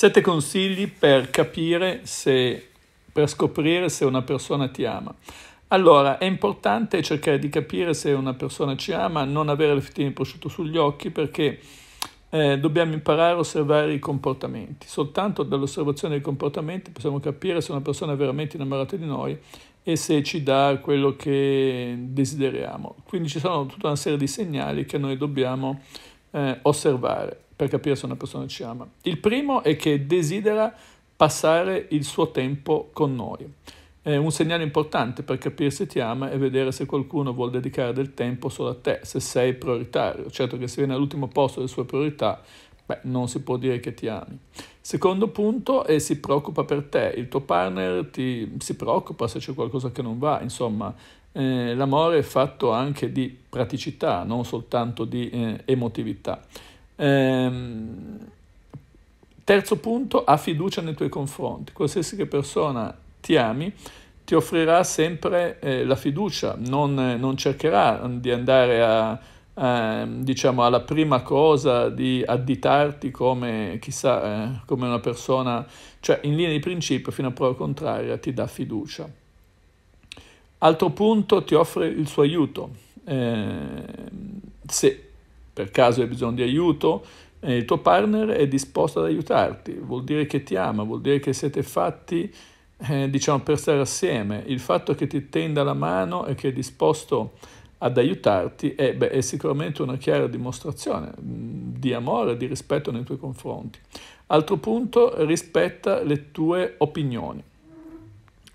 Sette consigli per capire se, per scoprire se una persona ti ama. Allora, è importante cercare di capire se una persona ci ama, non avere le fettine di prosciutto sugli occhi perché eh, dobbiamo imparare a osservare i comportamenti. Soltanto dall'osservazione dei comportamenti possiamo capire se una persona è veramente innamorata di noi e se ci dà quello che desideriamo. Quindi ci sono tutta una serie di segnali che noi dobbiamo eh, osservare per capire se una persona ci ama. Il primo è che desidera passare il suo tempo con noi. È un segnale importante per capire se ti ama e vedere se qualcuno vuole dedicare del tempo solo a te, se sei prioritario. Certo che se viene all'ultimo posto delle sue priorità, beh, non si può dire che ti ami. Secondo punto è si preoccupa per te, il tuo partner ti, si preoccupa se c'è qualcosa che non va, insomma eh, l'amore è fatto anche di praticità, non soltanto di eh, emotività. Ehm, terzo punto, ha fiducia nei tuoi confronti. Qualsiasi che persona ti ami, ti offrirà sempre eh, la fiducia, non, eh, non, cercherà di andare a, a, diciamo, alla prima cosa di additarti come, chissà, eh, come una persona, cioè in linea di principio, fino a prova contraria, ti dà fiducia. Altro punto, ti offre il suo aiuto. Ehm, se per caso hai bisogno di aiuto, eh, il tuo partner è disposto ad aiutarti, vuol dire che ti ama, vuol dire che siete fatti eh, diciamo, per stare assieme. Il fatto che ti tenda la mano e che è disposto ad aiutarti è, beh, è sicuramente una chiara dimostrazione mm, di amore, e di rispetto nei tuoi confronti. Altro punto, rispetta le tue opinioni.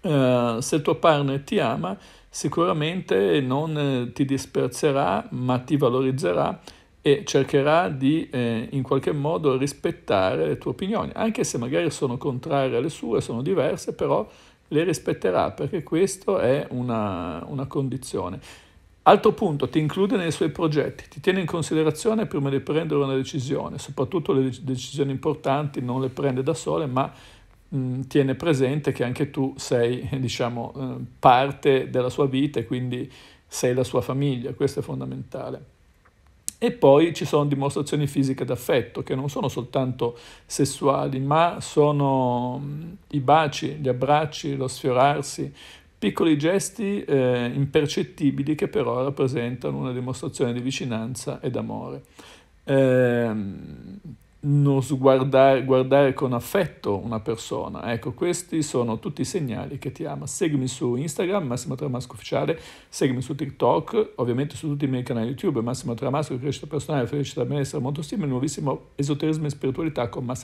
Uh, se il tuo partner ti ama, sicuramente non eh, ti disprezzerà, ma ti valorizzerà e cercherà di eh, in qualche modo rispettare le tue opinioni, anche se magari sono contrarie alle sue, sono diverse, però le rispetterà perché questa è una, una condizione. Altro punto, ti include nei suoi progetti, ti tiene in considerazione prima di prendere una decisione, soprattutto le decisioni importanti non le prende da sole, ma mh, mm, tiene presente che anche tu sei, eh, diciamo, eh, parte della sua vita e quindi sei la sua famiglia, questo è fondamentale. E poi ci sono dimostrazioni fisiche d'affetto, che non sono soltanto sessuali, ma sono mm, i baci, gli abbracci, lo sfiorarsi, piccoli gesti eh, impercettibili che però rappresentano una dimostrazione di vicinanza ed amore. Eh, non guardare, guardare con affetto una persona. Ecco, questi sono tutti i segnali che ti ama. Seguimi su Instagram, Massimo Tramasco Ufficiale, seguimi su TikTok, ovviamente su tutti i miei canali YouTube, Massimo Tramasco, Crescita Personale, Felicità Benessere, molto simile, nuovissimo Esoterismo e Spiritualità con Massimo